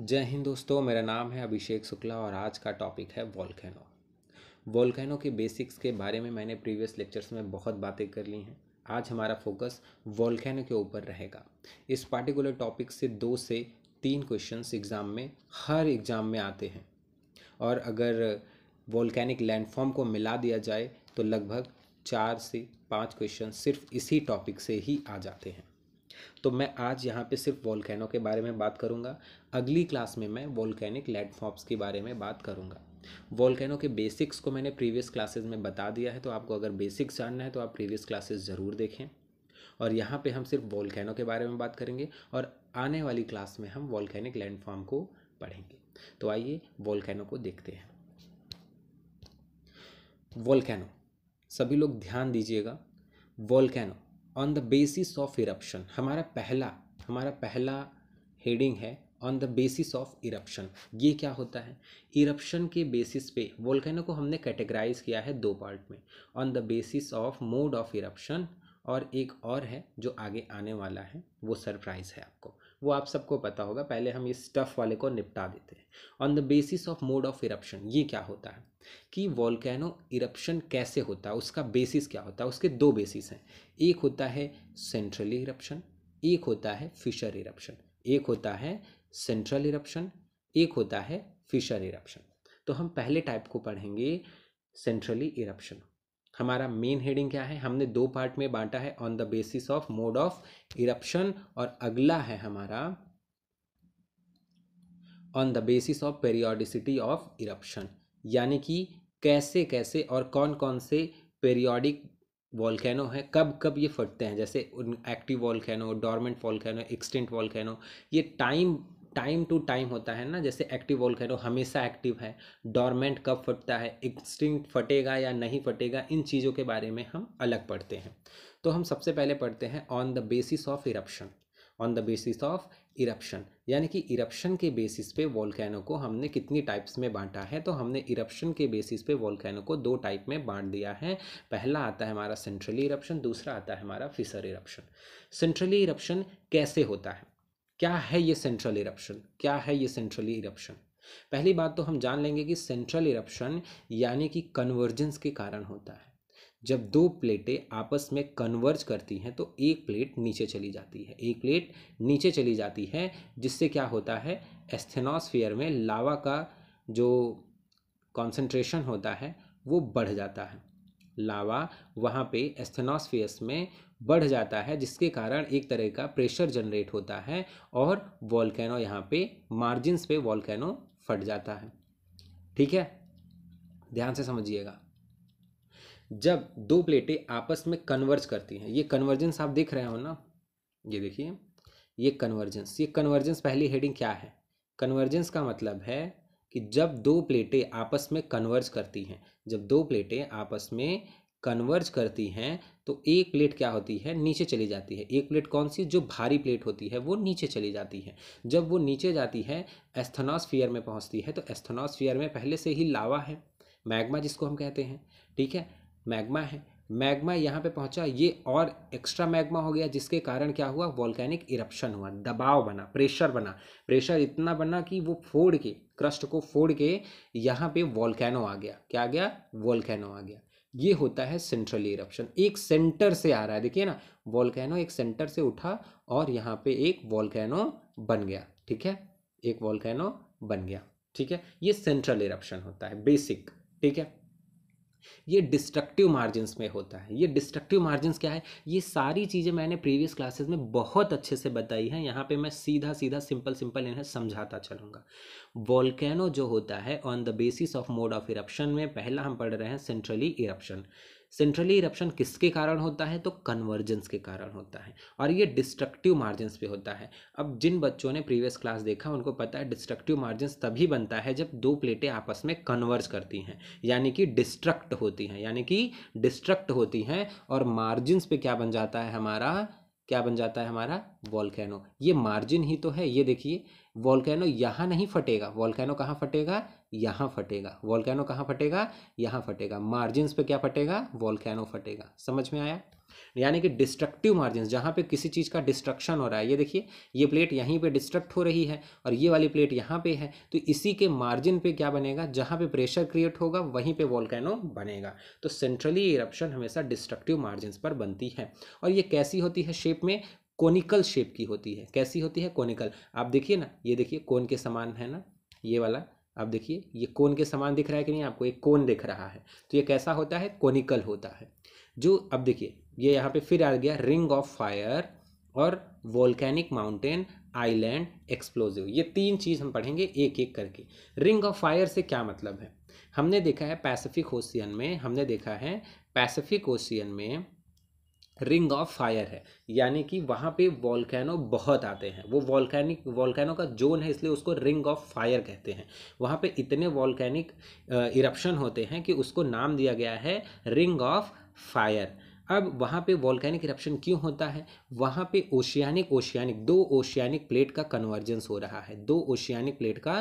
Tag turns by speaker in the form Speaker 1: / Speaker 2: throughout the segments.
Speaker 1: जय हिंद दोस्तों मेरा नाम है अभिषेक शुक्ला और आज का टॉपिक है वॉल्केनो वॉल्केनो के बेसिक्स के बारे में मैंने प्रीवियस लेक्चर्स में बहुत बातें कर ली हैं आज हमारा फोकस वॉल्केनो के ऊपर रहेगा इस पार्टिकुलर टॉपिक से दो से तीन क्वेश्चंस एग्ज़ाम में हर एग्ज़ाम में आते हैं और अगर वॉल्केनिक लैंडफॉर्म को मिला दिया जाए तो लगभग चार से पाँच क्वेश्चन सिर्फ इसी टॉपिक से ही आ जाते हैं तो मैं आज यहाँ पे सिर्फ वॉलकैनो के बारे में बात करूँगा अगली क्लास में मैं वॉलकैनिक लैंडफॉर्म्स के बारे में बात करूँगा वॉलकैनो के बेसिक्स को मैंने प्रीवियस क्लासेज में बता दिया है तो आपको अगर बेसिक्स जानना है तो आप प्रीवियस क्लासेज ज़रूर देखें और यहाँ पर हम सिर्फ वॉलकैनो के बारे में बात करेंगे और आने वाली क्लास में हम वॉलकैनिक लैंडफॉर्म को पढ़ेंगे तो आइए वॉलकैनो को देखते हैं वॉलकैनो सभी लोग ध्यान दीजिएगा volcano on the basis of eruption हमारा पहला हमारा पहला हेडिंग है on the basis of eruption ये क्या होता है इरप्शन के बेसिस पे वोल्केनो को हमने कैटेगराइज किया है दो पार्ट में on the basis of mode of eruption और एक और है जो आगे आने वाला है वो सरप्राइज़ है आपको वो आप सबको पता होगा पहले हम इस स्टफ़ वाले को निपटा देते हैं on the basis of mode of eruption ये क्या होता है कि वॉलकैनो इरप्शन कैसे होता है उसका बेसिस क्या होता है उसके दो बेसिस हैं एक होता है सेंट्रल इरप्शन एक होता है फिशर इरप्शन एक होता है सेंट्रल इरप्शन एक होता है फिशर इरप्शन तो हम पहले टाइप को पढ़ेंगे सेंट्रली इरप्शन हमारा मेन हेडिंग क्या है हमने दो पार्ट में बांटा है on the basis of mode of eruption और अगला है हमारा on the basis of periodicity of eruption यानी कि कैसे कैसे और कौन कौन से पेरियोडिक वॉलकैनो हैं कब कब ये फटते हैं जैसे उन active volcano dormant volcano extant volcano ये टाइम टाइम टू टाइम होता है ना जैसे एक्टिव वॉलकैनो हमेशा एक्टिव है डॉर्मेंट कब फटता है एक्सटिंक्ट फटेगा या नहीं फटेगा इन चीज़ों के बारे में हम अलग पढ़ते हैं तो हम सबसे पहले पढ़ते हैं on the basis of eruption on the basis of eruption यानी कि इरप्शन के बेसिस पे वॉलकैनो को हमने कितनी टाइप्स में बांटा है तो हमने इरप्शन के बेसिस पे वॉलकैनो को दो टाइप में बांट दिया है पहला आता है हमारा सेंट्रली इरप्शन दूसरा आता है हमारा फिसर इरप्शन सेंट्रली इरप्शन कैसे होता है क्या है ये सेंट्रल इरप्शन क्या है ये सेंट्रली इरप्शन पहली बात तो हम जान लेंगे कि सेंट्रल इरप्शन यानी कि कन्वर्जेंस के कारण होता है जब दो प्लेटें आपस में कन्वर्ज करती हैं तो एक प्लेट नीचे चली जाती है एक प्लेट नीचे चली जाती है जिससे क्या होता है एस्थेनोस्फियर में लावा का जो कॉन्सेंट्रेशन होता है वो बढ़ जाता है लावा वहाँ पे एस्थेनोस्फियर्स में बढ़ जाता है जिसके कारण एक तरह का प्रेशर जनरेट होता है और वॉलकैनो यहाँ पे मार्जिन्स पे वॉलकैनो फट जाता है ठीक है ध्यान से समझिएगा जब दो प्लेटें आपस में कन्वर्ज करती हैं ये कन्वर्जेंस आप देख रहे हो ना ये देखिए ये कन्वर्जेंस ये कन्वर्जेंस पहली हेडिंग क्या है कन्वर्जेंस का मतलब है कि जब दो प्लेटें आपस में कन्वर्ज करती हैं जब दो प्लेटें आपस में कन्वर्ज करती हैं तो एक प्लेट क्या होती है नीचे चली जाती है एक प्लेट कौन सी जो भारी प्लेट होती है वो नीचे चली जाती है जब वो नीचे जाती है एस्थनोस्फियर में पहुंचती है तो एस्थनोस्फियर में पहले से ही लावा है मैग्मा जिसको हम कहते हैं ठीक है मैग्मा है मैग्मा यहाँ पे पहुँचा ये और एक्स्ट्रा मैग्मा हो गया जिसके कारण क्या हुआ वॉल्कैनिक इरप्शन हुआ दबाव बना प्रेशर बना प्रेशर इतना बना कि वो फोड़ के क्रस्ट को फोड़ के यहाँ पे वॉल्कैनो आ गया क्या आ गया वॉल्कैनो आ गया ये होता है सेंट्रल इरप्शन एक सेंटर से आ रहा है देखिए ना वॉल्कैनो एक सेंटर से उठा और यहाँ पे एक वॉल्कैनो बन गया ठीक है एक वॉल्कैनो बन गया ठीक है ये सेंट्रल इरप्शन होता है बेसिक ठीक है ये डिस्ट्रक्टिव मार्जिन में होता है ये डिस्ट्रक्टिव मार्जिन क्या है ये सारी चीज़ें मैंने प्रीवियस क्लासेस में बहुत अच्छे से बताई हैं यहाँ पे मैं सीधा सीधा सिंपल सिंपल इन्हें समझाता चलूँगा वॉल्केनो जो होता है on the basis of mode of eruption में पहला हम पढ़ रहे हैं सेंट्रली इरप्शन सेंट्रली इरप्शन किसके कारण होता है तो कन्वर्जेंस के कारण होता है और ये डिस्ट्रक्टिव मार्जिन पे होता है अब जिन बच्चों ने प्रीवियस क्लास देखा उनको पता है डिस्ट्रक्टिव मार्जिन तभी बनता है जब दो प्लेटें आपस में कन्वर्ज करती हैं यानी कि डिस्ट्रक्ट होती हैं यानी कि डिस्ट्रक्ट होती हैं और मार्जिन पे क्या बन जाता है हमारा क्या बन जाता है हमारा वॉलकैनो ये मार्जिन ही तो है ये देखिए वॉल्केनो यहाँ नहीं फटेगा वॉल्केनो कहाँ फटेगा यहाँ फटेगा वॉल्केनो कहाँ फटेगा यहाँ फटेगा मार्जिनस पे क्या फटेगा वॉल्केनो फटेगा समझ में आया यानी कि डिस्ट्रक्टिव मार्जिन जहाँ पे किसी चीज़ का डिस्ट्रक्शन हो रहा है ये देखिए ये प्लेट यहीं पे डिस्ट्रक्ट हो रही है और ये वाली प्लेट यहाँ पे है तो इसी के मार्जिन पे क्या बनेगा जहाँ पे प्रेशर क्रिएट होगा वहीं पे वॉल्केनो बनेगा तो सेंट्रली इरप्शन हमेशा डिस्ट्रक्टिव मार्जिन पर बनती है और ये कैसी होती है शेप में कोनिकल शेप की होती है कैसी होती है कोनिकल आप देखिए ना ये देखिए कोन के समान है ना ये वाला आप देखिए ये कोन के समान दिख रहा है कि नहीं आपको एक कोन दिख रहा है तो ये कैसा होता है कोनिकल होता है जो अब देखिए ये यहाँ पे फिर आ गया रिंग ऑफ फायर और वोल्केनिक माउंटेन आइलैंड एक्सप्लोजिव ये तीन चीज़ हम पढ़ेंगे एक एक करके रिंग ऑफ फायर से क्या मतलब है हमने देखा है पैसिफिक ओशियन में हमने देखा है पैसिफिक ओशियन में रिंग ऑफ फायर है यानी कि वहाँ पे वॉलकैनो बहुत आते हैं वो वॉलकैनिक वॉलकैनो का जोन है इसलिए उसको रिंग ऑफ फायर कहते हैं वहाँ पे इतने वॉलकैनिक इरप्शन होते हैं कि उसको नाम दिया गया है रिंग ऑफ फायर अब वहाँ पे वॉल्कैनिक इरप्शन क्यों होता है वहाँ पे ओशियानिक ओशियानिक दो ओशियानिक प्लेट का कन्वर्जेंस हो रहा है दो ओशियानिक प्लेट का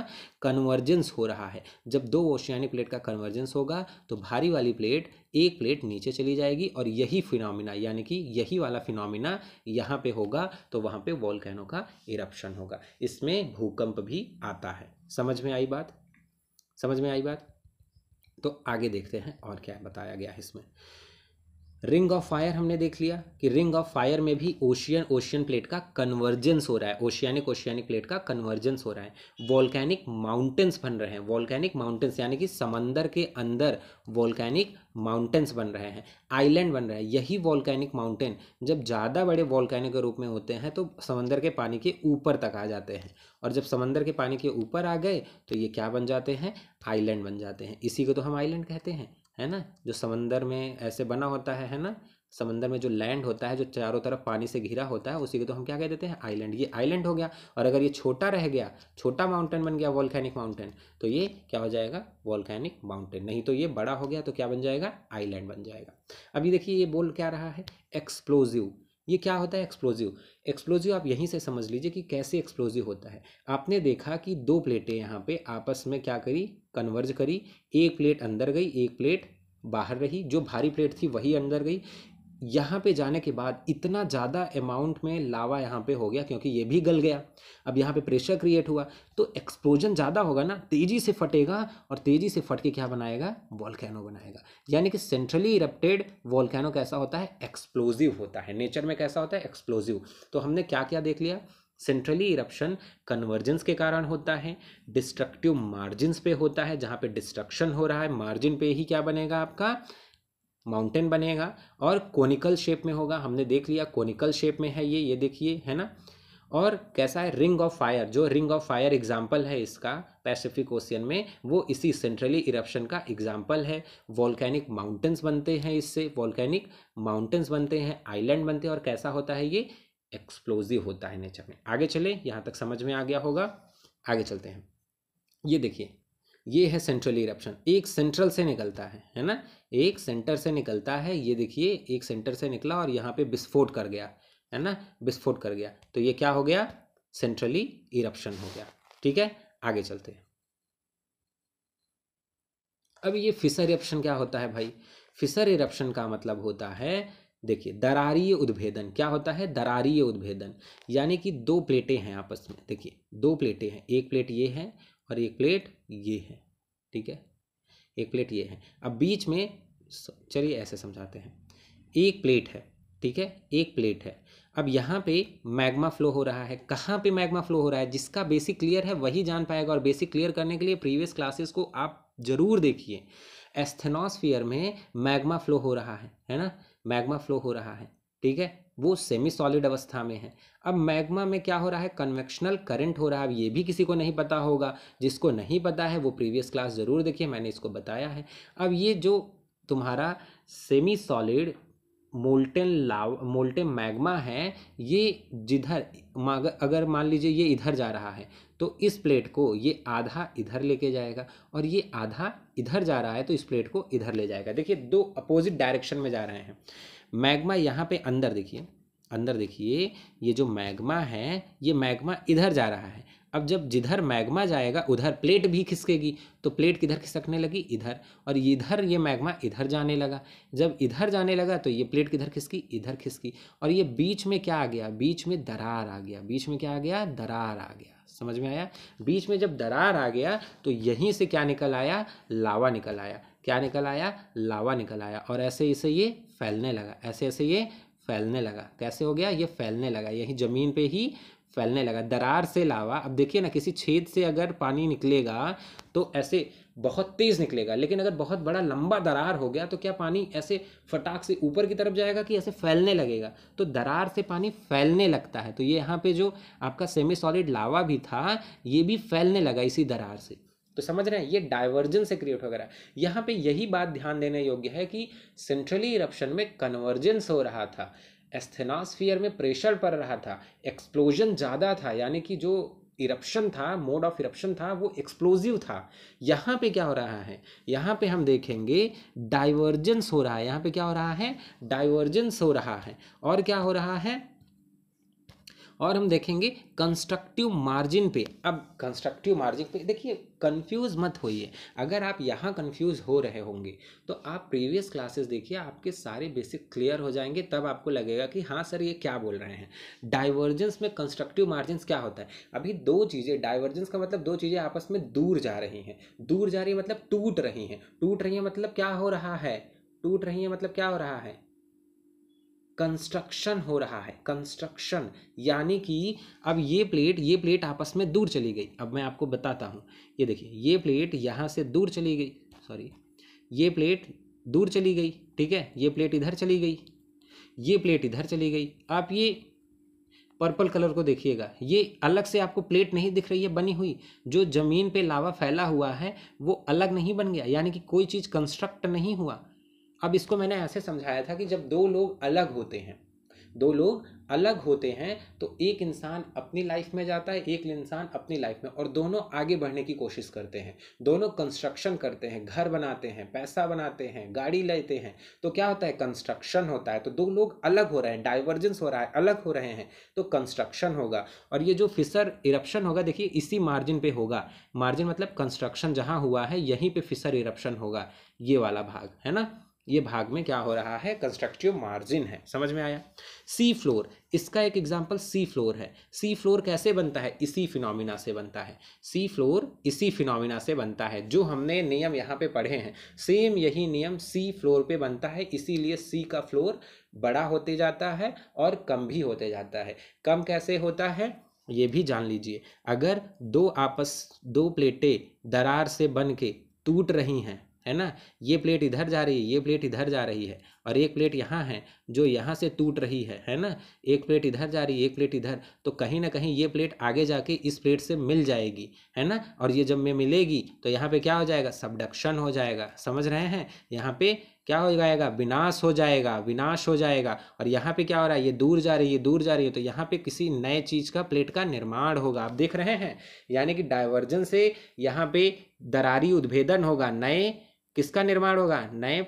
Speaker 1: कन्वर्जेंस हो रहा है जब दो ओशियानिक प्लेट का कन्वर्जेंस होगा तो भारी वाली प्लेट एक प्लेट नीचे चली जाएगी और यही फिनोमिना यानी कि यही वाला फिनोमिना यहाँ पर होगा तो वहाँ पर वॉल्कैनो का इरप्शन होगा इसमें भूकंप भी आता है समझ में आई बात समझ में आई बात तो आगे देखते हैं और क्या बताया गया है इसमें रिंग ऑफ फायर हमने देख लिया कि रिंग ऑफ फायर में भी ओशियन ओशियन प्लेट का कन्वर्जेंस हो रहा है ओशियानिक ओशियानिक प्लेट का कन्वर्जेंस हो रहा है वॉल्कैनिक माउंटेन्स बन रहे हैं वॉल्कैनिक माउंटेन्स यानी कि समंदर के अंदर वॉल्कैनिक माउंटेन्स बन रहे हैं आइलैंड बन रहे हैं यही वॉल्कैनिक माउंटेन जब ज़्यादा बड़े वॉल्कैनिक के रूप में होते हैं तो समंदर के पानी के ऊपर तक आ जाते हैं और जब समंदर के पानी के ऊपर आ गए तो ये क्या बन जाते हैं आइलैंड बन जाते हैं इसी को तो हम आइलैंड कहते हैं है ना जो समंदर में ऐसे बना होता है है ना समंदर में जो लैंड होता है जो चारों तरफ पानी से घिरा होता है उसी को तो हम क्या कह देते हैं आइलैंड ये आइलैंड हो गया और अगर ये छोटा रह गया छोटा माउंटेन बन गया वॉलकैनिक माउंटेन तो ये क्या हो जाएगा वॉल्कैनिक माउंटेन नहीं तो ये बड़ा हो गया तो क्या बन जाएगा आइलैंड बन जाएगा अभी देखिए ये बोल क्या रहा है एक्सप्लोजिव ये क्या होता है एक्सप्लोजिव एक्सप्लोजिव आप यहीं से समझ लीजिए कि कैसे एक्सप्लोजिव होता है आपने देखा कि दो प्लेटें यहाँ पे आपस में क्या करी कन्वर्ज करी एक प्लेट अंदर गई एक प्लेट बाहर रही जो भारी प्लेट थी वही अंदर गई यहाँ पे जाने के बाद इतना ज़्यादा अमाउंट में लावा यहाँ पे हो गया क्योंकि ये भी गल गया अब यहाँ पे प्रेशर क्रिएट हुआ तो एक्सप्लोजन ज़्यादा होगा ना तेज़ी से फटेगा और तेज़ी से फट के क्या बनाएगा वॉलकैनो बनाएगा यानी कि सेंट्रली इरप्टेड वॉलकैनो कैसा होता है एक्सप्लोजिव होता है नेचर में कैसा होता है एक्सप्लोजिव तो हमने क्या क्या देख लिया सेंट्रली इरप्शन कन्वर्जेंस के कारण होता है डिस्ट्रक्टिव मार्जिनस पे होता है जहाँ पे डिस्ट्रक्शन हो रहा है मार्जिन पे ही क्या बनेगा आपका माउंटेन बनेगा और कोनिकल शेप में होगा हमने देख लिया कोनिकल शेप में है ये ये देखिए है ना और कैसा है रिंग ऑफ फायर जो रिंग ऑफ फायर एग्जाम्पल है इसका पैसिफिक ओशियन में वो इसी सेंट्रली इरप्शन का एग्जाम्पल है वॉल्केनिक माउंटेन्स बनते हैं इससे वॉल्केनिक माउंटेन्स बनते हैं आइलैंड बनते हैं और कैसा होता है ये एक्सप्लोजिव होता है नेचर में आगे चले यहाँ तक समझ में आ गया होगा आगे चलते हैं ये देखिए ये है सेंट्रल इरप्शन एक सेंट्रल से निकलता है है ना एक सेंटर से निकलता है ये देखिए एक सेंटर से निकला और यहाँ पे विस्फोट कर गया है ना विस्फोट कर गया तो ये क्या हो गया सेंट्रली इरप्शन हो गया ठीक है आगे चलते हैं अब ये फिसर इरप्शन क्या होता है भाई फिसर इरप्शन का मतलब होता है देखिए दरारीय उद्भेदन क्या होता है दरारीय उद्भेदन यानी कि दो प्लेटें हैं आपस में देखिए दो प्लेटें हैं एक प्लेट ये है और एक प्लेट ये है ठीक है एक प्लेट ये है अब बीच में चलिए ऐसे समझाते हैं एक प्लेट है ठीक है एक प्लेट है अब यहाँ पे मैग्मा फ्लो हो रहा है कहाँ पे मैग्मा फ्लो हो रहा है जिसका बेसिक क्लियर है वही जान पाएगा और बेसिक क्लियर करने के लिए प्रीवियस क्लासेस को आप जरूर देखिए एस्थेनोस्फियर में मैग्मा फ्लो हो रहा है है ना मैग्मा फ्लो हो रहा है ठीक है वो सेमी सॉलिड अवस्था में है अब मैग्मा में क्या हो रहा है कन्वेक्शनल करंट हो रहा है अब ये भी किसी को नहीं पता होगा जिसको नहीं पता है वो प्रीवियस क्लास ज़रूर देखिए मैंने इसको बताया है अब ये जो तुम्हारा semi solid molten lava molten magma है ये जिधर अगर मान लीजिए ये इधर जा रहा है तो इस प्लेट को ये आधा इधर लेके जाएगा और ये आधा इधर जा रहा है तो इस प्लेट को इधर ले जाएगा देखिए दो अपोजिट डायरेक्शन में जा रहे हैं मैग्मा यहाँ पे अंदर देखिए अंदर देखिए ये जो मैग्मा है ये मैग्मा इधर जा रहा है अब जब जिधर मैग्मा जाएगा उधर प्लेट भी खिसकेगी तो प्लेट किधर खिसकने लगी इधर और इधर ये मैग्मा इधर जाने लगा जब इधर जाने लगा तो ये प्लेट किधर खिसकी इधर खिसकी और ये बीच में क्या आ गया बीच में दरार आ गया बीच में क्या आ गया दरार आ गया समझ में आया बीच में जब दरार आ गया तो यहीं से क्या निकल आया लावा निकल आया क्या निकल आया लावा निकल आया और ऐसे इसे ये फैलने लगा ऐसे ऐसे ये फैलने लगा कैसे हो गया ये फैलने लगा यही ज़मीन पे ही फैलने लगा दरार से लावा अब देखिए ना किसी छेद से अगर पानी निकलेगा तो ऐसे बहुत तेज़ निकलेगा लेकिन अगर बहुत बड़ा लंबा दरार हो गया तो क्या पानी ऐसे फटाक से ऊपर की तरफ जाएगा कि ऐसे फैलने लगेगा तो दरार से पानी फैलने लगता है तो ये यहाँ पे जो आपका सेमी सॉलिड लावा भी था ये भी फैलने लगा इसी दरार से तो समझ रहे हैं ये डाइवर्जन से क्रिएट हो गया है यहाँ पे यही बात ध्यान देने योग्य है कि सेंट्रली इरप्शन में कन्वर्जेंस हो रहा था एस्थेनास्फियर में प्रेशर पड़ रहा था एक्सप्लोजन ज़्यादा था यानी कि जो इरप्शन था मोड ऑफ इरप्शन था वो एक्सप्लोजिव था यहाँ पे क्या हो रहा है यहाँ पे हम देखेंगे डाइवर्जेंस हो रहा है यहाँ पे क्या हो रहा है डाइवर्जेंस हो रहा है और क्या हो रहा है और हम देखेंगे कंस्ट्रक्टिव मार्जिन पे अब कंस्ट्रक्टिव मार्जिन पे देखिए कंफ्यूज मत होइए अगर आप यहाँ कंफ्यूज हो रहे होंगे तो आप प्रीवियस क्लासेस देखिए आपके सारे बेसिक क्लियर हो जाएंगे तब आपको लगेगा कि हाँ सर ये क्या बोल रहे हैं डाइवर्जेंस में कंस्ट्रक्टिव मार्जिन क्या होता है अभी दो चीज़ें डाइवर्जेंस का मतलब दो चीज़ें आपस में दूर जा रही हैं दूर जा रही है मतलब टूट रही हैं टूट रही है मतलब क्या हो रहा है टूट रही है मतलब क्या हो रहा है कंस्ट्रक्शन हो रहा है कंस्ट्रक्शन यानी कि अब ये प्लेट ये प्लेट आपस में दूर चली गई अब मैं आपको बताता हूँ ये देखिए ये प्लेट यहाँ से दूर चली गई सॉरी ये प्लेट दूर चली गई ठीक है ये प्लेट इधर चली गई ये प्लेट इधर चली गई आप ये पर्पल कलर को देखिएगा ये अलग से आपको प्लेट नहीं दिख रही है बनी हुई जो ज़मीन पे लावा फैला हुआ है वो अलग नहीं बन गया यानी कि कोई चीज़ कंस्ट्रक्ट नहीं हुआ अब इसको मैंने ऐसे समझाया था कि जब दो लोग अलग होते हैं दो लोग अलग होते हैं तो एक इंसान अपनी लाइफ में जाता है एक इंसान अपनी लाइफ में और दोनों आगे बढ़ने की कोशिश करते हैं दोनों कंस्ट्रक्शन करते हैं घर बनाते हैं पैसा बनाते हैं गाड़ी लेते हैं तो क्या होता है कंस्ट्रक्शन होता है तो दो लोग अलग हो रहे हैं डाइवर्जेंस हो रहा है अलग हो रहे हैं तो कंस्ट्रक्शन होगा और ये जो फिसर इरप्शन होगा देखिए इसी मार्जिन पर होगा मार्जिन मतलब कंस्ट्रक्शन जहाँ हुआ है यहीं पर फिसर इरप्शन होगा ये वाला भाग है ना ये भाग में क्या हो रहा है कंस्ट्रक्टिव मार्जिन है समझ में आया सी फ्लोर इसका एक एग्जाम्पल सी फ्लोर है सी फ्लोर कैसे बनता है इसी फिनोमिना से बनता है सी फ्लोर इसी फिनोमिना से बनता है जो हमने नियम यहाँ पे पढ़े हैं सेम यही नियम सी फ्लोर पे बनता है इसीलिए सी का फ्लोर बड़ा होते जाता है और कम भी होते जाता है कम कैसे होता है ये भी जान लीजिए अगर दो आपस दो प्लेटें दरार से बन के टूट रही हैं है ना ये प्लेट इधर जा रही है ये प्लेट इधर जा रही है और एक प्लेट यहाँ है जो यहाँ से टूट रही है है ना एक प्लेट इधर जा रही है एक प्लेट इधर तो कहीं ना कहीं ये प्लेट आगे जाके इस प्लेट से मिल जाएगी है ना और ये जब मैं मिलेगी तो यहाँ पे क्या हो जाएगा सबडक्शन हो जाएगा समझ रहे हैं यहाँ पे क्या हो जाएगा विनाश हो जाएगा विनाश हो जाएगा और यहाँ पे क्या हो रहा है ये दूर जा रही है दूर जा रही है तो यहाँ पे किसी नए चीज़ का प्लेट का निर्माण होगा आप देख रहे हैं यानी कि डाइवर्जन से यहाँ पे दरारी उद्भेदन होगा नए किसका निर्माण होगा नए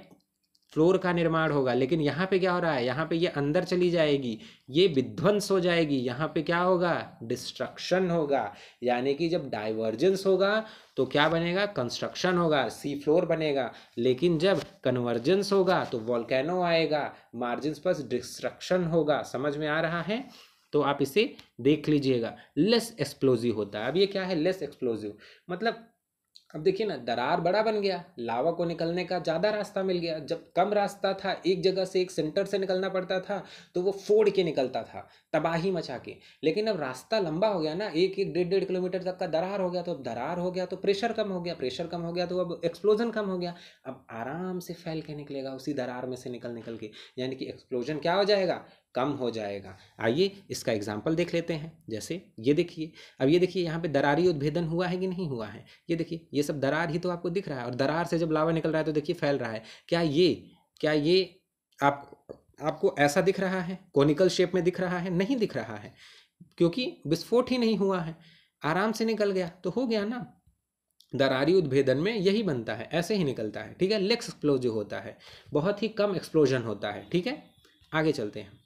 Speaker 1: फ्लोर का निर्माण होगा लेकिन यहाँ पे क्या हो रहा है यहाँ पे ये अंदर चली जाएगी ये विध्वंस हो जाएगी यहाँ पे क्या होगा डिस्ट्रक्शन होगा यानी कि जब डाइवर्जेंस होगा तो क्या बनेगा कंस्ट्रक्शन होगा सी फ्लोर बनेगा लेकिन जब कन्वर्जेंस होगा तो वॉलकैनो आएगा मार्जिन पर डिस्ट्रक्शन होगा समझ में आ रहा है तो आप इसे देख लीजिएगा लेस एक्सप्लोजिव होता है अब ये क्या है लेस एक्सप्लोजिव मतलब अब देखिए ना दरार बड़ा बन गया लावा को निकलने का ज़्यादा रास्ता मिल गया जब कम रास्ता था एक जगह से एक सेंटर से निकलना पड़ता था तो वो फोड़ के निकलता था तबाही मचा के लेकिन अब रास्ता लंबा हो गया ना एक एक डेढ़ डेढ़ किलोमीटर तक का दरार हो गया तो अब दरार हो गया तो प्रेशर कम हो गया प्रेशर कम हो गया तो अब एक्सप्लोजन कम हो गया अब आराम से फैल के निकलेगा उसी दरार में से निकल निकल के यानी कि एक्सप्लोजन क्या हो जाएगा कम हो जाएगा आइए इसका एग्जाम्पल देख लेते हैं जैसे ये देखिए अब ये देखिए यहाँ पे दरारी उद्भेदन हुआ है कि नहीं हुआ है ये देखिए ये सब दरार ही तो आपको दिख रहा है और दरार से जब लावा निकल रहा है तो देखिए फैल रहा है क्या ये क्या ये आप आपको ऐसा दिख रहा है कोनिकल शेप में दिख रहा है नहीं दिख रहा है क्योंकि विस्फोट ही नहीं हुआ है आराम से निकल गया तो हो गया ना दरारी उद्भेदन में यही बनता है ऐसे ही निकलता है ठीक है लेक्स एक्सप्लोज जो होता है बहुत ही कम एक्सप्लोजन होता है ठीक है आगे चलते हैं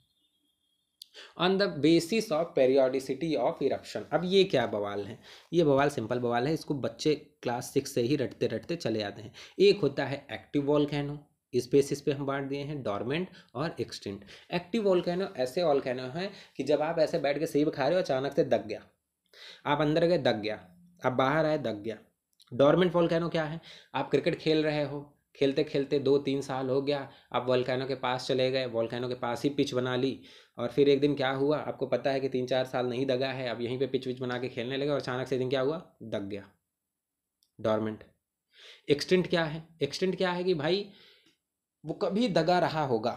Speaker 1: on the basis of periodicity of eruption अब ये क्या बवाल है ये बवाल सिंपल बवाल है इसको बच्चे क्लास सिक्स से ही रटते रटते चले जाते हैं एक होता है एक्टिव कहनो इस बेसिस पे हम बांट दिए हैं डॉर्मेंट और एक्सटेंट एक्टिव कहनो ऐसे वॉल्केनो है कि जब आप ऐसे बैठ के सेब खा रहे हो अचानक से दग गया आप अंदर गए दग गया आप बाहर आए दग गया डॉर्मेंट कहनो क्या है आप क्रिकेट खेल रहे हो खेलते खेलते दो तीन साल हो गया आप वॉल्केनो के पास चले गए वॉल्केनो के पास ही पिच बना ली और फिर एक दिन क्या हुआ आपको पता है कि तीन चार साल नहीं दगा है अब यहीं पे पिच विच बना के खेलने लगे और अचानक से दिन क्या हुआ दग गया डॉर्मेंट एक्सटेंट क्या है एक्सटेंट क्या है कि भाई वो कभी दगा रहा होगा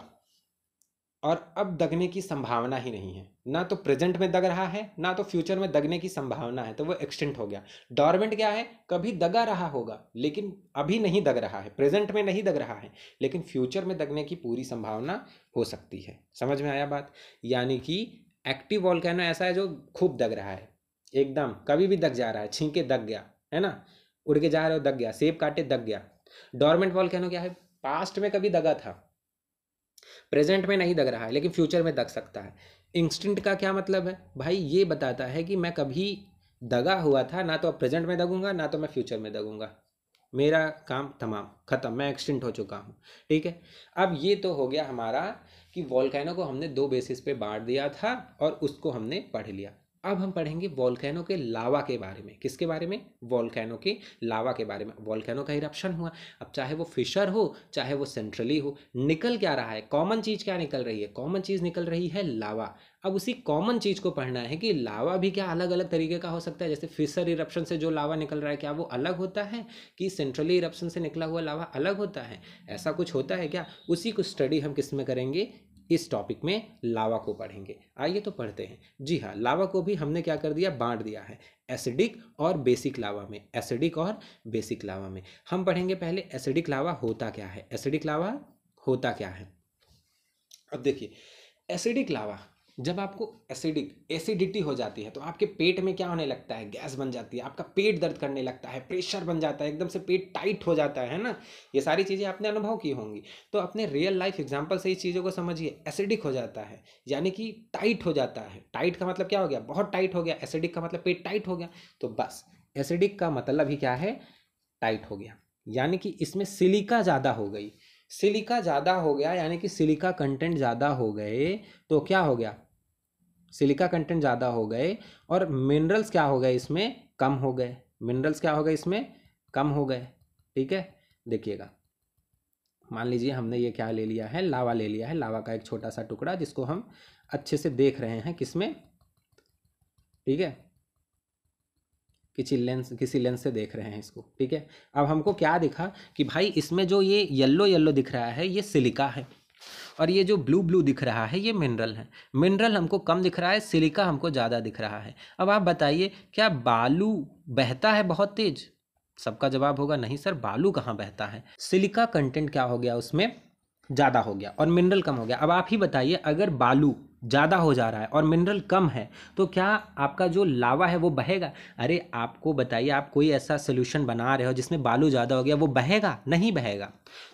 Speaker 1: और अब दगने की संभावना ही नहीं है ना तो प्रेजेंट में दग रहा है ना तो फ्यूचर में दगने की संभावना है तो वो एक्सटेंट हो गया डॉर्मेंट क्या है कभी दगा रहा होगा लेकिन अभी नहीं दग रहा है प्रेजेंट में नहीं दग रहा है लेकिन फ्यूचर में दगने की पूरी संभावना हो सकती है समझ में आया बात यानी कि एक्टिव कहना ऐसा है जो खूब दग रहा है एकदम कभी भी दग जा रहा है छींके दग गया है ना उड़ के जा रहे हो दग गया सेब काटे दग गया डॉर्मेंट कहना क्या है पास्ट में कभी दगा था प्रेजेंट में नहीं दग रहा है लेकिन फ्यूचर में दग सकता है इंस्टेंट का क्या मतलब है भाई ये बताता है कि मैं कभी दगा हुआ था ना तो अब प्रेजेंट में दगूंगा ना तो मैं फ्यूचर में दगूंगा मेरा काम तमाम ख़त्म मैं एक्सटेंट हो चुका हूँ ठीक है अब ये तो हो गया हमारा कि वॉलकैनो को हमने दो बेसिस पे बांट दिया था और उसको हमने पढ़ लिया अब हम पढ़ेंगे वॉल्केनो के लावा के बारे में किसके बारे में वॉल्केनो के लावा के बारे में वॉल्केनो का इरप्शन हुआ अब चाहे वो फिशर हो चाहे वो सेंट्रली हो निकल क्या रहा है कॉमन चीज़ क्या निकल रही है कॉमन चीज़ निकल रही है लावा अब उसी कॉमन चीज़ को पढ़ना है कि लावा भी क्या अलग अलग तरीके का हो सकता है जैसे फिशर इरप्शन से जो लावा निकल रहा है क्या वो अलग होता है कि सेंट्रली इरप्शन से निकला हुआ लावा अलग होता है ऐसा कुछ होता है क्या उसी को स्टडी हम किस में करेंगे इस टॉपिक में लावा को पढ़ेंगे आइए तो पढ़ते हैं जी हाँ लावा को भी हमने क्या कर दिया बांट दिया है एसिडिक और बेसिक लावा में एसिडिक और बेसिक लावा में हम पढ़ेंगे पहले एसिडिक लावा होता क्या है एसिडिक लावा होता क्या है अब देखिए एसिडिक लावा जब आपको एसिडिक एसिडिटी हो जाती है तो आपके पेट में क्या होने लगता है गैस बन जाती है आपका पेट दर्द करने लगता है प्रेशर बन जाता है एकदम से पेट टाइट हो जाता है ना ये सारी चीज़ें आपने अनुभव की होंगी तो अपने रियल लाइफ एग्जाम्पल से इस चीज़ों को समझिए एसिडिक हो जाता है यानी कि टाइट हो जाता है टाइट का मतलब क्या हो गया बहुत टाइट हो गया एसिडिक का मतलब पेट टाइट हो गया तो बस एसिडिक का मतलब ही क्या है टाइट हो गया यानी कि इसमें सिलिका ज़्यादा हो गई सिलिका ज़्यादा हो गया यानी कि सिलिका कंटेंट ज़्यादा हो गए तो क्या हो गया सिलिका कंटेंट ज़्यादा हो गए और मिनरल्स क्या हो गए इसमें कम हो गए मिनरल्स क्या हो गए इसमें कम हो गए ठीक है देखिएगा मान लीजिए हमने ये क्या ले लिया है लावा ले लिया है लावा का एक छोटा सा टुकड़ा जिसको हम अच्छे से देख रहे हैं किसमें ठीक है किसी लेंस किसी लेंस से देख रहे हैं इसको ठीक है अब हमको क्या दिखा कि भाई इसमें जो ये येल्लो येल्लो दिख रहा है ये सिलिका है और ये जो ब्लू ब्लू दिख रहा है ये मिनरल है मिनरल हमको कम दिख रहा है सिलिका हमको ज़्यादा दिख रहा है अब आप बताइए क्या बालू बहता है बहुत तेज़ सबका जवाब होगा नहीं सर बालू कहाँ बहता है सिलिका कंटेंट क्या हो गया उसमें ज़्यादा हो गया और मिनरल कम हो गया अब आप ही बताइए अगर बालू ज़्यादा हो जा रहा है और मिनरल कम है तो क्या आपका जो लावा है वो बहेगा अरे आपको बताइए आप कोई ऐसा सोल्यूशन बना रहे हो जिसमें बालू ज़्यादा हो गया वो बहेगा नहीं बहेगा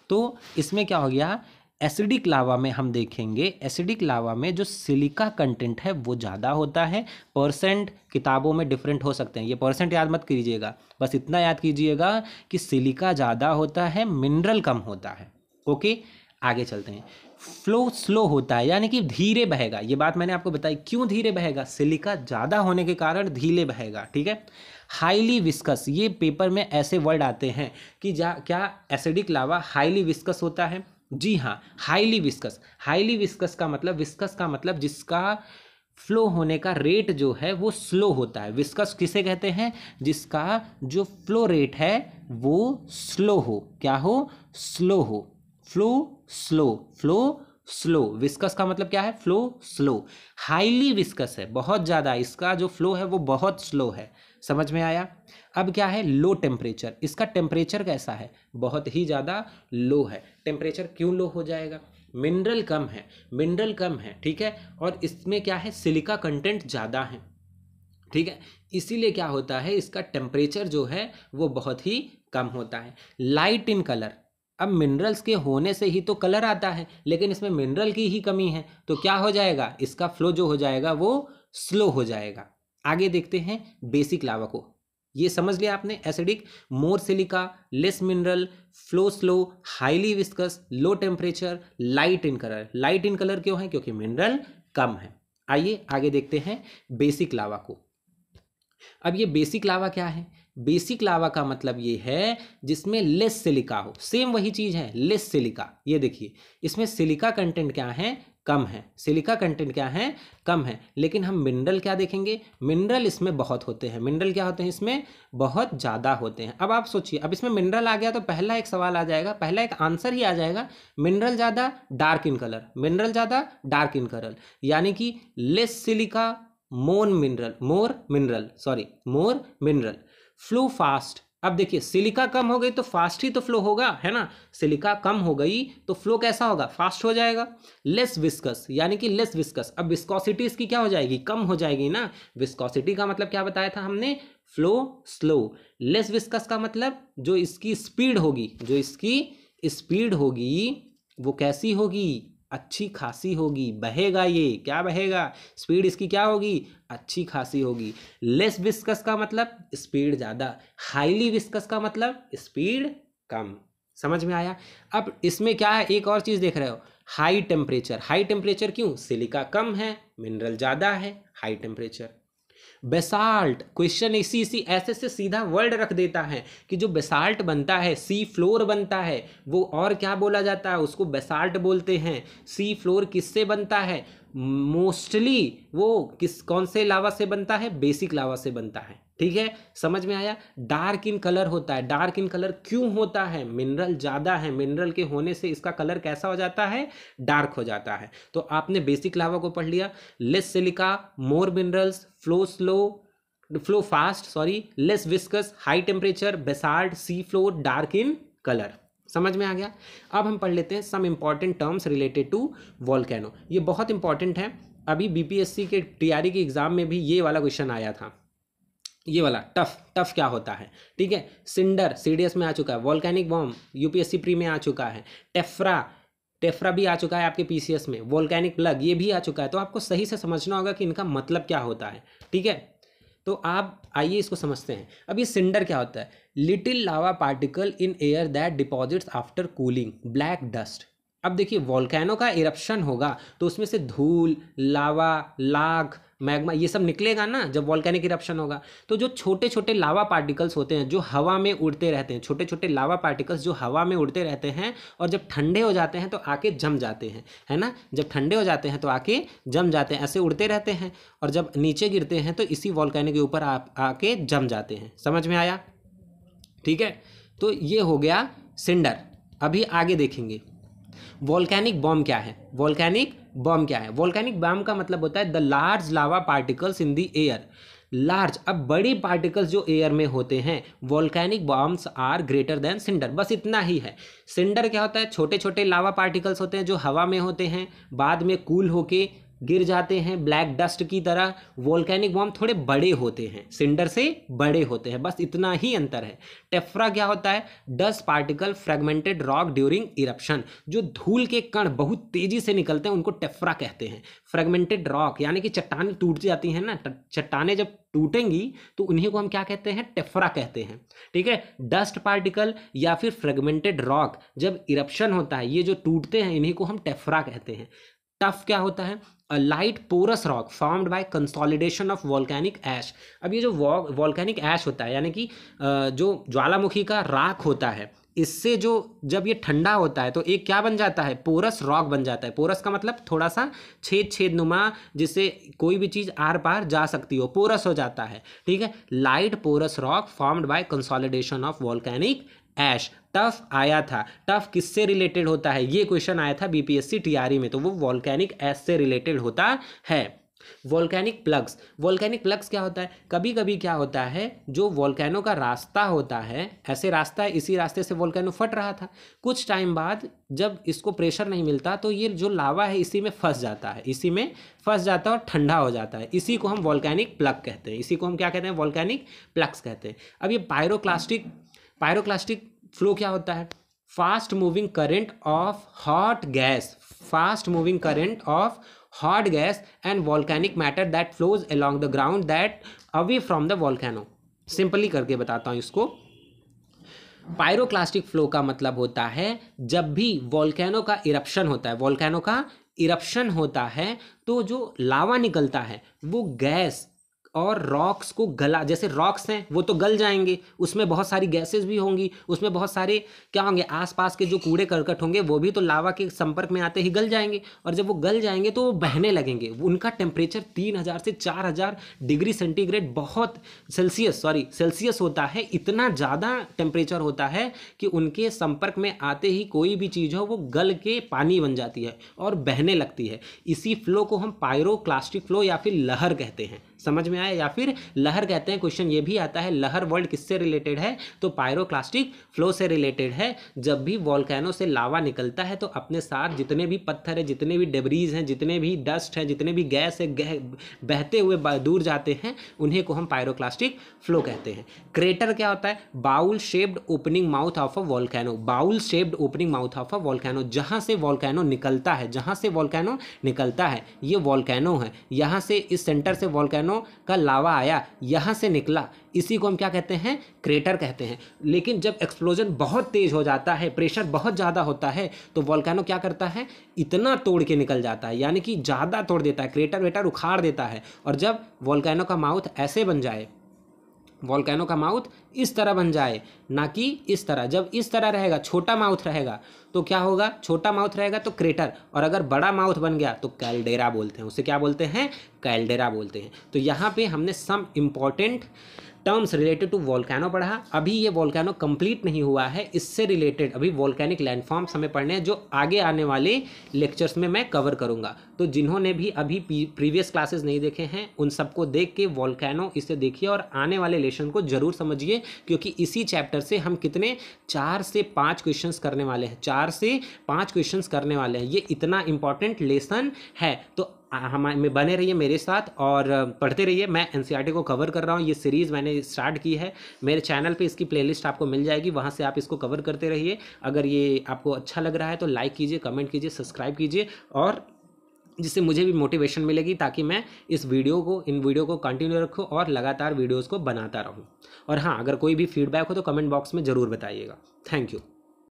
Speaker 1: तो इसमें क्या हो गया एसिडिक लावा में हम देखेंगे एसिडिक लावा में जो सिलिका कंटेंट है वो ज़्यादा होता है परसेंट किताबों में डिफरेंट हो सकते हैं ये परसेंट याद मत कीजिएगा बस इतना याद कीजिएगा कि सिलिका ज़्यादा होता है मिनरल कम होता है ओके आगे चलते हैं फ्लो स्लो होता है यानी कि धीरे बहेगा ये बात मैंने आपको बताई क्यों धीरे बहेगा सिलिका ज़्यादा होने के कारण धीरे बहेगा ठीक है हाईली विस्कस ये पेपर में ऐसे वर्ड आते हैं कि जा क्या एसिडिक लावा हाईली विस्कस होता है जी हाँ हाईली विस्कस हाईली विस्कस का मतलब विस्कस का मतलब जिसका फ्लो होने का रेट जो है वो स्लो होता है विस्कस किसे कहते हैं जिसका जो फ्लो रेट है वो स्लो हो क्या हो स्लो हो flow slow flow slow viscous का मतलब क्या है फ्लो स्लो हाईली विस्कस है बहुत ज़्यादा इसका जो फ्लो है वो बहुत स्लो है समझ में आया अब क्या है लो टेम्परेचर इसका टेम्परेचर कैसा है बहुत ही ज़्यादा लो है टेम्परेचर क्यों लो हो जाएगा मिनरल कम है मिनरल कम है ठीक है और इसमें क्या है सिलिका कंटेंट ज़्यादा है ठीक है इसीलिए क्या होता है इसका टेम्परेचर जो है वो बहुत ही कम होता है लाइट इन कलर अब मिनरल्स के होने से ही तो कलर आता है लेकिन इसमें मिनरल की ही कमी है तो क्या हो जाएगा इसका फ्लो जो हो जाएगा वो स्लो हो जाएगा आगे देखते हैं बेसिक लावा को ये समझ लिया आपने acidic more silica less mineral flow slow highly viscous low temperature light in colour light in colour क्यों है क्योंकि मिनरल कम है आइए आगे देखते हैं बेसिक लावा को अब ये बेसिक लावा क्या है बेसिक लावा का मतलब ये है जिसमें लेस सिलिका हो सेम वही चीज़ है लेस सिलिका ये देखिए इसमें सिलिका कंटेंट क्या है कम है सिलिका कंटेंट क्या है कम है लेकिन हम मिनरल क्या देखेंगे मिनरल इसमें बहुत होते हैं मिनरल क्या होते हैं इसमें बहुत ज़्यादा होते हैं अब आप सोचिए अब इसमें मिनरल आ गया तो पहला एक सवाल आ जाएगा पहला एक आंसर ही आ जाएगा मिनरल ज़्यादा डार्क इन कलर मिनरल ज़्यादा डार्क इन कलर यानी कि less silica more mineral more mineral sorry more mineral flow fast अब देखिए सिलिका कम हो गई तो फास्ट ही तो फ्लो होगा है ना सिलिका कम हो गई तो फ्लो कैसा होगा फास्ट हो जाएगा लेस विस्कस यानी कि लेस विस्कस अब विस्कोसिटी इसकी क्या हो जाएगी कम हो जाएगी ना विस्कोसिटी का मतलब क्या बताया था हमने फ्लो स्लो लेस विस्कस का मतलब जो इसकी स्पीड होगी जो इसकी स्पीड होगी वो कैसी होगी अच्छी खासी होगी बहेगा ये क्या बहेगा स्पीड इसकी क्या होगी अच्छी खासी होगी लेस विस्कस का मतलब स्पीड ज़्यादा हाईली विस्कस का मतलब स्पीड कम समझ में आया अब इसमें क्या है एक और चीज़ देख रहे हो हाई टेम्परेचर हाई टेम्परेचर क्यों सिलिका कम है मिनरल ज़्यादा है हाई टेम्परेचर बेसाल्ट क्वेश्चन इसी इसी ऐसे से सीधा वर्ड रख देता है कि जो बेसाल्ट बनता है सी फ्लोर बनता है वो और क्या बोला जाता है उसको बेसाल्ट बोलते हैं सी फ्लोर किससे बनता है मोस्टली वो किस कौन से लावा से बनता है बेसिक लावा से बनता है ठीक है समझ में आया डार्क इन कलर होता है डार्क इन कलर क्यों होता है मिनरल ज़्यादा है मिनरल के होने से इसका कलर कैसा हो जाता है डार्क हो जाता है तो आपने बेसिक लावा को पढ़ लिया less silica more minerals flow slow flow fast sorry less viscous high temperature basalt sea floor dark in colour समझ में आ गया अब हम पढ़ लेते हैं some important terms related to volcano ये बहुत इंपॉर्टेंट है अभी बीपीएससी के तैयारी के एग्ज़ाम में भी ये वाला क्वेश्चन आया था ये वाला टफ टफ क्या होता है ठीक है सिंडर सीडीएस में आ चुका है वॉल्कैनिक बॉम्ब यूपीएससी प्री में आ चुका है टेफ्रा टेफ्रा भी आ चुका है आपके पीसीएस में वॉल्कैनिक प्लग ये भी आ चुका है तो आपको सही से समझना होगा कि इनका मतलब क्या होता है ठीक है तो आप आइए इसको समझते हैं अब ये सिंडर क्या होता है little lava particle in air that deposits after cooling black dust अब देखिए वॉल्कैनो का इरप्शन होगा तो उसमें से धूल लावा लाख मैग्मा ये सब निकलेगा ना जब वॉल्कैनिक इरप्शन होगा तो जो छोटे छोटे लावा पार्टिकल्स होते हैं जो हवा में उड़ते रहते हैं छोटे छोटे लावा पार्टिकल्स जो हवा में उड़ते रहते हैं और जब ठंडे हो जाते हैं तो आके जम जाते हैं है ना जब ठंडे हो जाते हैं तो आके जम जाते हैं ऐसे उड़ते रहते हैं और जब नीचे गिरते हैं तो इसी वॉल्कैनिक के ऊपर आके जम जाते हैं समझ में आया ठीक है तो ये हो गया सिंडर अभी आगे देखेंगे वॉल्कैनिक बॉम्ब क्या है वॉल्कैनिक बम क्या है वॉल्कैनिक बम का मतलब होता है the large lava particles in the air large अब बड़े पार्टिकल्स जो एयर में होते हैं volcanic bombs are greater than cinder बस इतना ही है सिंडर क्या होता है छोटे छोटे लावा पार्टिकल्स होते हैं जो हवा में होते हैं बाद में कूल होके गिर जाते हैं ब्लैक डस्ट की तरह वोल्केनिक बॉम्ब थोड़े बड़े होते हैं सिंडर से बड़े होते हैं बस इतना ही अंतर है टेफ्रा क्या होता है dust particle fragmented rock during eruption जो धूल के कण बहुत तेजी से निकलते हैं उनको टेफ्रा कहते हैं फ्रेगमेंटेड रॉक यानी कि चट्टान टूट जाती हैं ना चट्टाने जब टूटेंगी तो उन्हीं को हम क्या कहते हैं टेफ्रा कहते हैं ठीक है डस्ट पार्टिकल या फिर फ्रेगमेंटेड रॉक जब इरप्शन होता है ये जो टूटते हैं इन्हीं को हम टेफ्रा कहते हैं टफ क्या होता है a light porous rock formed by consolidation of volcanic ash अब ये जो वॉल्कैनिक ऐश होता है यानी कि जो ज्वालामुखी का राख होता है इससे जो जब ये ठंडा होता है तो एक क्या बन जाता है पोरस रॉक बन जाता है पोरस का मतलब थोड़ा सा छेद छेद नुमा जिससे कोई भी चीज़ आर पार जा सकती हो पोरस हो जाता है ठीक है light porous rock formed by consolidation of volcanic ash tuff आया था टफ किससे रिलेटेड होता है ये क्वेश्चन आया था बीपीएससी टीआरई में तो वो वॉल्केनिक ऐश से रिलेटेड होता है वॉल्केनिक प्लग्स वॉल्केनिक प्लग्स क्या होता है कभी कभी क्या होता है जो वॉल्केनो का रास्ता होता है ऐसे रास्ता है इसी रास्ते से वॉल्केनो फट रहा था कुछ टाइम बाद जब इसको प्रेशर नहीं मिलता तो ये जो लावा है इसी में फंस जाता है इसी में फंस जाता है और ठंडा हो जाता है इसी को हम वॉल्केनिक प्लग कहते हैं इसी को हम क्या कहते हैं वॉल्केनिक प्लग्स कहते हैं अब ये पायरोक्लास्टिक पायरोक्लास्टिक फ्लो क्या होता है fast moving current of hot gas fast moving current of hot gas and volcanic matter that flows along the ground that away from the volcano simply करके बताता हूँ इसको पायरोक्लास्टिक फ्लो का मतलब होता है जब भी वॉल्कैनो का इरप्शन होता है वॉल्कैनो का इरप्शन होता है तो जो लावा निकलता है वो गैस और रॉक्स को गला जैसे रॉक्स हैं वो तो गल जाएंगे उसमें बहुत सारी गैसेस भी होंगी उसमें बहुत सारे क्या होंगे आसपास के जो कूड़े करकट होंगे वो भी तो लावा के संपर्क में आते ही गल जाएंगे और जब वो गल जाएंगे तो वो बहने लगेंगे उनका टेम्परेचर तीन हज़ार से चार हज़ार डिग्री सेंटीग्रेड बहुत सेल्सियस सॉरी सेल्सियस होता है इतना ज़्यादा टेम्परेचर होता है कि उनके संपर्क में आते ही कोई भी चीज़ हो वो गल के पानी बन जाती है और बहने लगती है इसी फ्लो को हम पायरोक्लास्टिक फ्लो या फिर लहर कहते हैं समझ में आया या फिर लहर कहते हैं क्वेश्चन ये भी आता है लहर वर्ल्ड किससे रिलेटेड है तो पायरोक्लास्टिक फ्लो से रिलेटेड है जब भी वॉलकैनो से लावा निकलता है तो अपने साथ जितने भी पत्थर है जितने भी डेबरीज हैं जितने भी डस्ट हैं जितने भी गैस है गह, बहते हुए दूर जाते हैं उन्हें को हम पायरोक्लास्टिक फ्लो कहते हैं क्रेटर क्या होता है bowl shaped opening mouth of a volcano bowl shaped opening mouth of a volcano जहाँ से वॉलकैनो निकलता है जहाँ से वॉलकैनो निकलता है ये वॉलकैनो है यहाँ से इस सेंटर से वॉलकैनो परमाणु का लावा आया यहाँ से निकला इसी को हम क्या कहते हैं क्रेटर कहते हैं लेकिन जब एक्सप्लोजन बहुत तेज़ हो जाता है प्रेशर बहुत ज़्यादा होता है तो वॉलकैनो क्या करता है इतना तोड़ के निकल जाता है यानी कि ज़्यादा तोड़ देता है क्रेटर वेटर उखाड़ देता है और जब वॉल्केनो का माउथ ऐसे बन जाए वॉलकैनो का माउथ इस तरह बन जाए ना कि इस तरह जब इस तरह रहेगा छोटा माउथ रहेगा तो क्या होगा छोटा माउथ रहेगा तो क्रेटर और अगर बड़ा माउथ बन गया तो कैलडेरा बोलते हैं उसे क्या बोलते हैं कैलडेरा बोलते हैं तो यहाँ पे हमने some important terms related to volcano पढ़ा अभी ये वॉल्कैनो कंप्लीट नहीं हुआ है इससे रिलेटेड अभी वॉल्कैनिक लैंडफॉर्म्स हमें पढ़ने हैं जो आगे आने वाले लेक्चर्स में मैं कवर करूँगा तो जिन्होंने भी अभी प्रीवियस क्लासेस नहीं देखे हैं उन सबको देख के वॉल्कैनो इसे देखिए और आने वाले लेसन को जरूर समझिए क्योंकि इसी चैप्टर से हम कितने चार से पाँच क्वेश्चन करने वाले हैं चार से पाँच क्वेश्चन करने वाले हैं ये इतना इंपॉर्टेंट लेसन है तो हमारे बने रहिए मेरे साथ और पढ़ते रहिए मैं एन e को कवर कर रहा हूँ ये सीरीज़ मैंने स्टार्ट की है मेरे चैनल पे इसकी प्लेलिस्ट आपको मिल जाएगी वहाँ से आप इसको कवर करते रहिए अगर ये आपको अच्छा लग रहा है तो लाइक कीजिए कमेंट कीजिए सब्सक्राइब कीजिए और जिससे मुझे भी मोटिवेशन मिलेगी ताकि मैं इस वीडियो को इन वीडियो को कंटिन्यू रखूँ और लगातार वीडियोज़ को बनाता रहूँ और हाँ अगर कोई भी फीडबैक हो तो कमेंट बॉक्स में ज़रूर बताइएगा थैंक यू